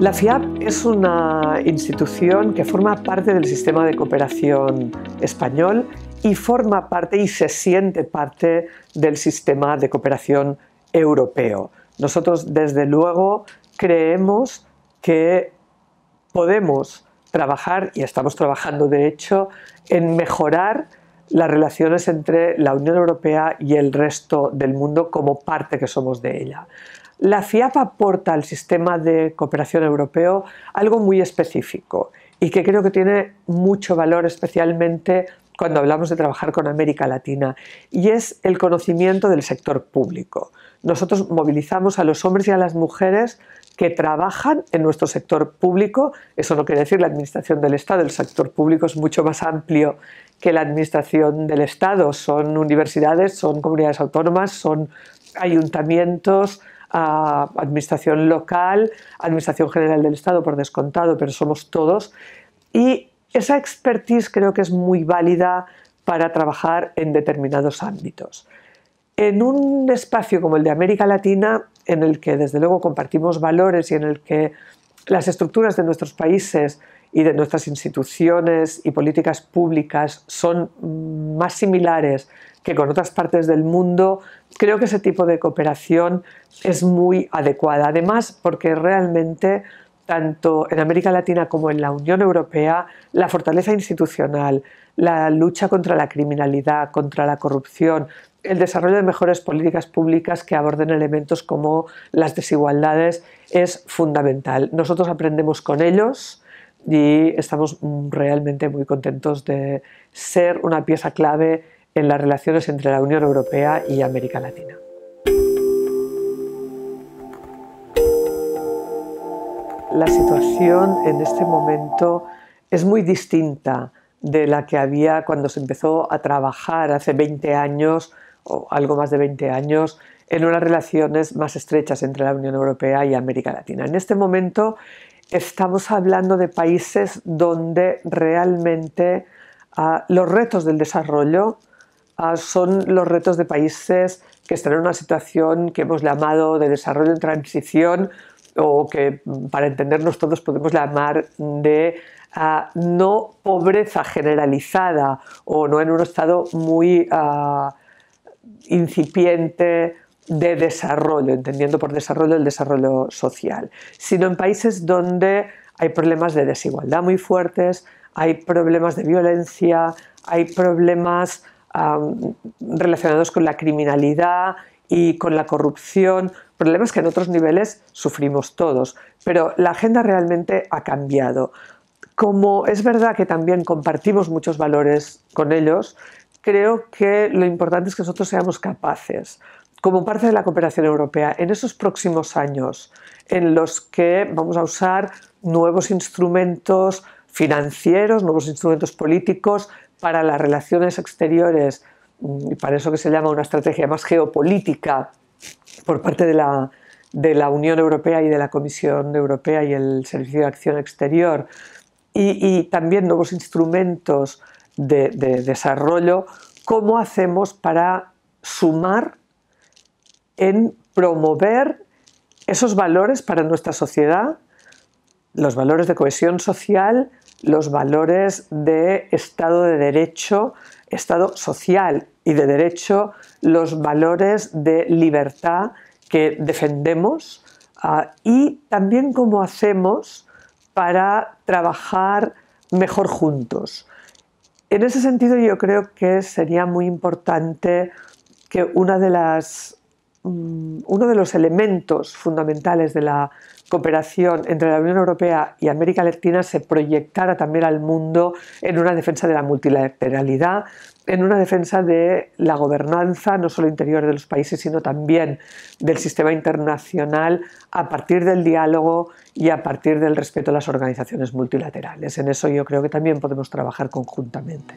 La FIAP es una institución que forma parte del sistema de cooperación español y forma parte y se siente parte del sistema de cooperación europeo. Nosotros desde luego creemos que podemos trabajar, y estamos trabajando de hecho, en mejorar las relaciones entre la Unión Europea y el resto del mundo como parte que somos de ella. La FIAP aporta al sistema de cooperación europeo algo muy específico y que creo que tiene mucho valor especialmente cuando hablamos de trabajar con América Latina, y es el conocimiento del sector público. Nosotros movilizamos a los hombres y a las mujeres que trabajan en nuestro sector público, eso no quiere decir la administración del Estado, el sector público es mucho más amplio que la administración del Estado, son universidades, son comunidades autónomas, son ayuntamientos, administración local, administración general del Estado por descontado, pero somos todos. Y esa expertise creo que es muy válida para trabajar en determinados ámbitos. En un espacio como el de América Latina, en el que desde luego compartimos valores y en el que las estructuras de nuestros países y de nuestras instituciones y políticas públicas son más similares que con otras partes del mundo, creo que ese tipo de cooperación es muy adecuada. Además, porque realmente tanto en América Latina como en la Unión Europea, la fortaleza institucional, la lucha contra la criminalidad, contra la corrupción, el desarrollo de mejores políticas públicas que aborden elementos como las desigualdades es fundamental. Nosotros aprendemos con ellos y estamos realmente muy contentos de ser una pieza clave en las relaciones entre la Unión Europea y América Latina. la situación en este momento es muy distinta de la que había cuando se empezó a trabajar hace 20 años o algo más de 20 años en unas relaciones más estrechas entre la Unión Europea y América Latina. En este momento estamos hablando de países donde realmente ah, los retos del desarrollo ah, son los retos de países que están en una situación que hemos llamado de desarrollo en transición o que mm, para entendernos todos podemos llamar de ah, no pobreza generalizada o no en un estado muy ah, incipiente de desarrollo, entendiendo por desarrollo el desarrollo social, sino en países donde hay problemas de desigualdad muy fuertes, hay problemas de violencia, hay problemas ah, relacionados con la criminalidad y con la corrupción, problemas que en otros niveles sufrimos todos. Pero la agenda realmente ha cambiado. Como es verdad que también compartimos muchos valores con ellos, creo que lo importante es que nosotros seamos capaces, como parte de la cooperación europea, en esos próximos años en los que vamos a usar nuevos instrumentos financieros, nuevos instrumentos políticos para las relaciones exteriores Mm, y para eso que se llama una estrategia más geopolítica por parte de la, Unión Europea y de la Comisión Europea y el Servicio de Acción Exterior, y, también nuevos instrumentos de, desarrollo, ¿cómo hacemos para sumar en promover esos valores para nuestra sociedad los valores de cohesión social, los valores de Estado de Derecho, Estado social y de Derecho, los valores de libertad que defendemos ah, y también cómo hacemos para trabajar mejor juntos. En ese sentido yo creo que sería muy importante que una de las Mm, uno de los elementos fundamentales de la cooperación entre la Unión Europea y América Latina se proyectara también al mundo en una defensa de la multilateralidad, en una defensa de la gobernanza, no solo interior de los países, sino también del sistema internacional, a partir del diálogo y a partir del respeto a las organizaciones multilaterales. En eso yo creo que también podemos trabajar conjuntamente.